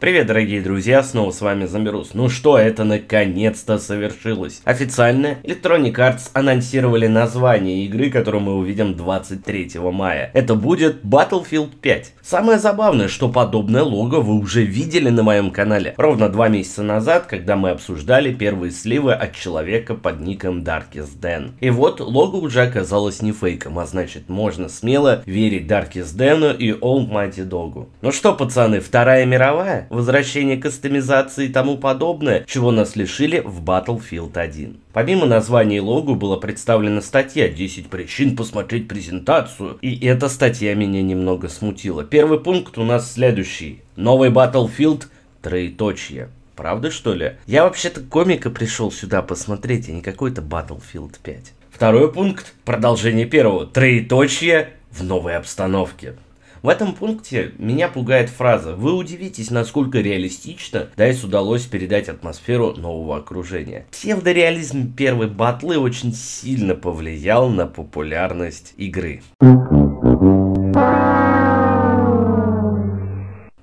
Привет, дорогие друзья, снова с вами Замберус. Ну что, это наконец-то совершилось. Официально Electronic Arts анонсировали название игры, которую мы увидим 23 мая. Это будет Battlefield 5. Самое забавное, что подобное лого вы уже видели на моем канале. Ровно два месяца назад, когда мы обсуждали первые сливы от человека под ником Darkest Dan. И вот лого уже оказалось не фейком, а значит можно смело верить Darkest Dan и Almighty Dogу. Ну что, пацаны, Вторая мировая? возвращение кастомизации и тому подобное, чего нас лишили в Battlefield 1. Помимо названия и логу была представлена статья «10 причин посмотреть презентацию», и эта статья меня немного смутила. Первый пункт у нас следующий. Новый Battlefield – троеточие. Правда, что ли? Я вообще-то комика пришел сюда посмотреть, а не какой-то Battlefield 5. Второй пункт – продолжение первого. Троеточие в новой обстановке. В этом пункте меня пугает фраза «Вы удивитесь, насколько реалистично Дайс удалось передать атмосферу нового окружения». Псевдореализм первой батлы очень сильно повлиял на популярность игры.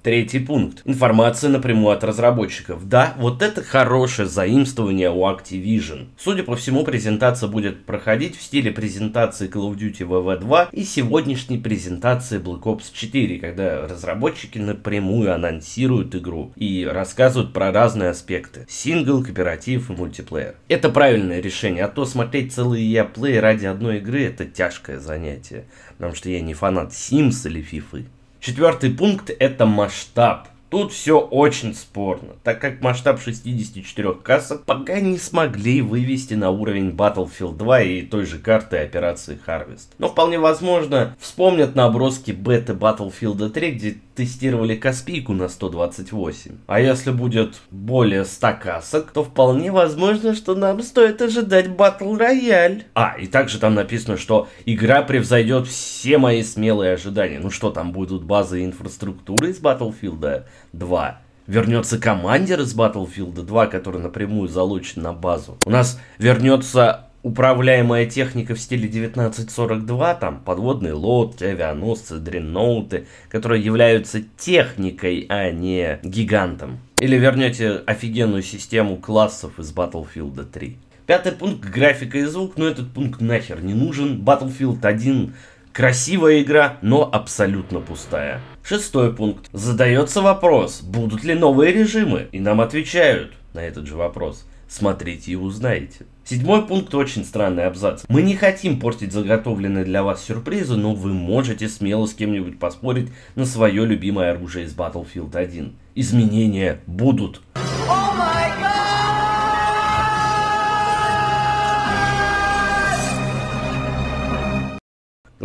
Третий пункт. Информация напрямую от разработчиков. Да, вот это хорошее заимствование у Activision. Судя по всему, презентация будет проходить в стиле презентации Call of Duty WW2 и сегодняшней презентации Black Ops 4, когда разработчики напрямую анонсируют игру и рассказывают про разные аспекты. Сингл, кооператив и мультиплеер. Это правильное решение, а то смотреть целый я-плей ради одной игры это тяжкое занятие, потому что я не фанат Sims или FIFA. Четвертый пункт – это масштаб. Тут все очень спорно, так как масштаб 64 кассок пока не смогли вывести на уровень Battlefield 2 и той же карты операции Harvest. Но вполне возможно, вспомнят наброски бета Battlefield 3, где тестировали Каспийку на 128. А если будет более 100 касок, то вполне возможно, что нам стоит ожидать Battle Royale. А, и также там написано, что игра превзойдет все мои смелые ожидания. Ну что, там будут базы инфраструктуры из Battlefield? 2. Вернется командир из Battlefield 2, который напрямую залучен на базу. У нас вернется управляемая техника в стиле 1942, там подводные лодки, авианосцы, дреноуты, которые являются техникой, а не гигантом. Или вернете офигенную систему классов из Battlefield 3. Пятый пункт, графика и звук, но этот пункт нахер не нужен. Battlefield 1 красивая игра, но абсолютно пустая. Шестой пункт. Задается вопрос, будут ли новые режимы, и нам отвечают на этот же вопрос. Смотрите и узнаете. Седьмой пункт очень странный абзац. Мы не хотим портить заготовленные для вас сюрпризы, но вы можете смело с кем-нибудь поспорить на свое любимое оружие из Battlefield 1. Изменения будут.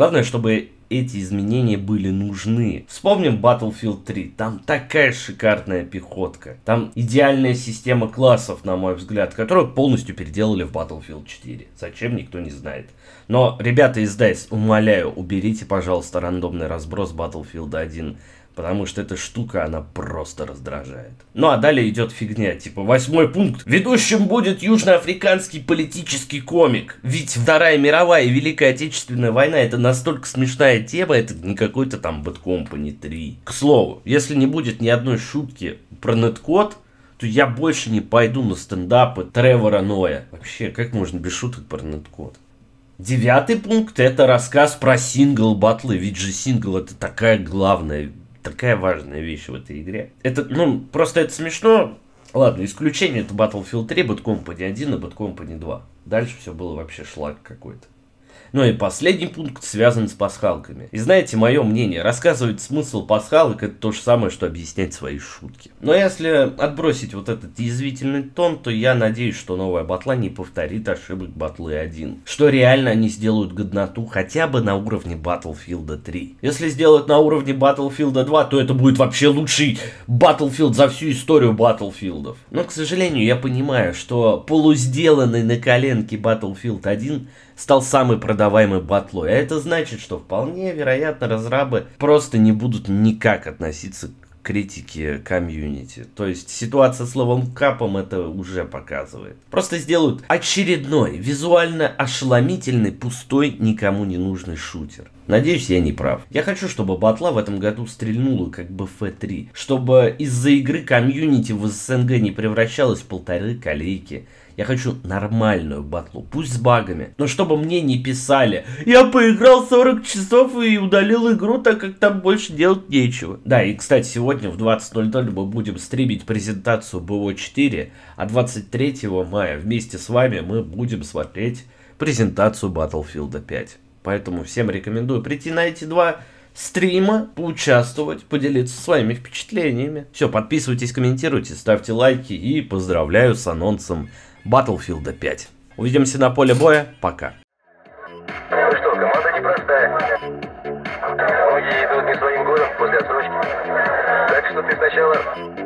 Главное, чтобы эти изменения были нужны. Вспомним Battlefield 3. Там такая шикарная пехотка. Там идеальная система классов, на мой взгляд, которую полностью переделали в Battlefield 4. Зачем, никто не знает. Но, ребята из DICE, умоляю, уберите, пожалуйста, рандомный разброс Battlefield 1 потому что эта штука, она просто раздражает. Ну а далее идет фигня, типа восьмой пункт. Ведущим будет южноафриканский политический комик. Ведь Вторая мировая и Великая Отечественная война это настолько смешная тема, это не какой-то там Bad Company 3. К слову, если не будет ни одной шутки про неткод, то я больше не пойду на стендапы Тревора Ноя. Вообще, как можно без шуток про неткод? Девятый пункт – это рассказ про сингл-батлы, ведь же сингл – это такая главная такая важная вещь в этой игре. Это, ну, просто это смешно. Ладно, исключение это Battlefield 3, Bad Company 1 и Bad Company 2. Дальше все было вообще шлак какой-то. Ну и последний пункт связан с пасхалками. И знаете, мое мнение, рассказывать смысл пасхалок это то же самое, что объяснять свои шутки. Но если отбросить вот этот язвительный тон, то я надеюсь, что новая батла не повторит ошибок батлы 1. Что реально они сделают годноту хотя бы на уровне Battlefield 3. Если сделают на уровне Battlefield 2, то это будет вообще лучший Battlefield за всю историю Battlefield. Но, к сожалению, я понимаю, что полусделанный на коленке Battlefield 1 стал самый продаваемый батлой. А это значит, что вполне вероятно разрабы просто не будут никак относиться к критики комьюнити. То есть ситуация с ловом капом это уже показывает. Просто сделают очередной визуально ошеломительный, пустой, никому не нужный шутер. Надеюсь, я не прав. Я хочу, чтобы батла в этом году стрельнула как бы F3, чтобы из-за игры комьюнити в СНГ не превращалась в полторы колейки. Я хочу нормальную батлу, пусть с багами, но чтобы мне не писали «Я поиграл 40 часов и удалил игру, так как там больше делать нечего». Да, и, кстати, сегодня в 20.00 мы будем стримить презентацию БО4, а 23 мая вместе с вами мы будем смотреть презентацию Battlefield 5. Поэтому всем рекомендую прийти на эти два стрима, поучаствовать, поделиться своими впечатлениями. Все, подписывайтесь, комментируйте, ставьте лайки и поздравляю с анонсом Battlefield 5. Увидимся на поле боя, пока. Ну что, команда непростая. Многие идут не своим годом после отсрочки. Так что ты сначала